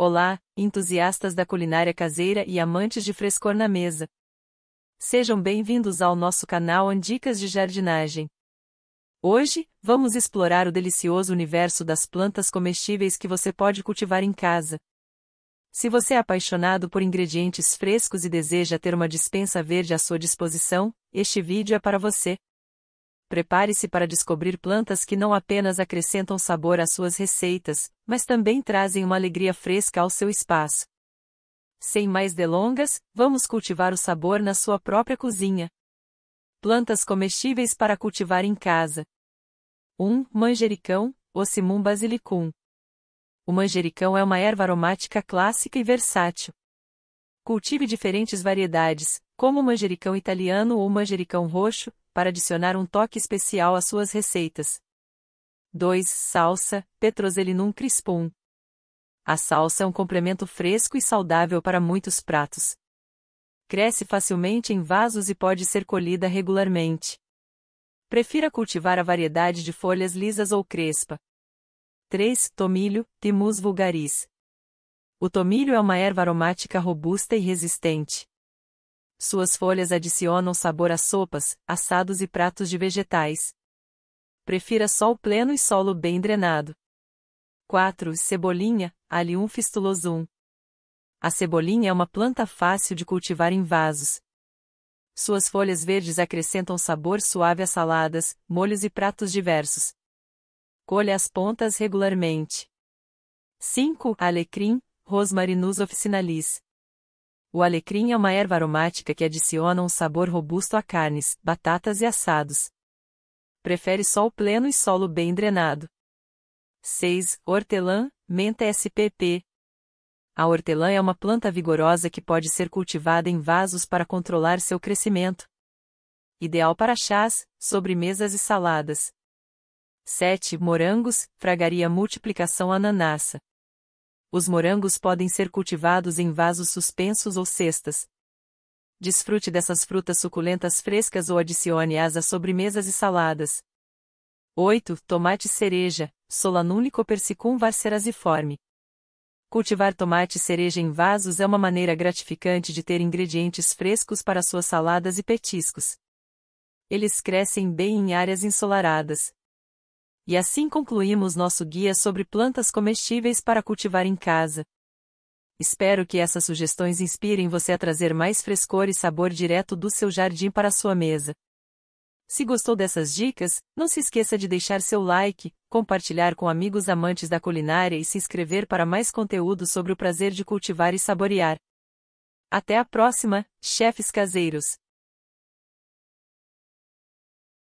Olá, entusiastas da culinária caseira e amantes de frescor na mesa. Sejam bem-vindos ao nosso canal Andicas de Jardinagem. Hoje, vamos explorar o delicioso universo das plantas comestíveis que você pode cultivar em casa. Se você é apaixonado por ingredientes frescos e deseja ter uma dispensa verde à sua disposição, este vídeo é para você prepare-se para descobrir plantas que não apenas acrescentam sabor às suas receitas, mas também trazem uma alegria fresca ao seu espaço. Sem mais delongas, vamos cultivar o sabor na sua própria cozinha. Plantas comestíveis para cultivar em casa. 1. Manjericão, Ocimum basilicum. O manjericão é uma erva aromática clássica e versátil. Cultive diferentes variedades, como o manjericão italiano ou o manjericão roxo, para adicionar um toque especial às suas receitas. 2. Salsa Petroselinum crispum. A salsa é um complemento fresco e saudável para muitos pratos. Cresce facilmente em vasos e pode ser colhida regularmente. Prefira cultivar a variedade de folhas lisas ou crespa. 3. Tomilho Timus vulgaris. O tomilho é uma erva aromática robusta e resistente. Suas folhas adicionam sabor a sopas, assados e pratos de vegetais. Prefira sol pleno e solo bem drenado. 4. Cebolinha, Allium fistulosum. A cebolinha é uma planta fácil de cultivar em vasos. Suas folhas verdes acrescentam sabor suave a saladas, molhos e pratos diversos. Colhe as pontas regularmente. 5. Alecrim, Rosmarinus officinalis. O alecrim é uma erva aromática que adiciona um sabor robusto a carnes, batatas e assados. Prefere sol pleno e solo bem drenado. 6. Hortelã, menta SPP. A hortelã é uma planta vigorosa que pode ser cultivada em vasos para controlar seu crescimento. Ideal para chás, sobremesas e saladas. 7. Morangos, fragaria multiplicação ananassa. Os morangos podem ser cultivados em vasos suspensos ou cestas. Desfrute dessas frutas suculentas frescas ou adicione-as a sobremesas e saladas. 8. Tomate cereja, Solanúlico persicum varcerasiforme. Cultivar tomate cereja em vasos é uma maneira gratificante de ter ingredientes frescos para suas saladas e petiscos. Eles crescem bem em áreas ensolaradas. E assim concluímos nosso guia sobre plantas comestíveis para cultivar em casa. Espero que essas sugestões inspirem você a trazer mais frescor e sabor direto do seu jardim para a sua mesa. Se gostou dessas dicas, não se esqueça de deixar seu like, compartilhar com amigos amantes da culinária e se inscrever para mais conteúdo sobre o prazer de cultivar e saborear. Até a próxima, chefes caseiros!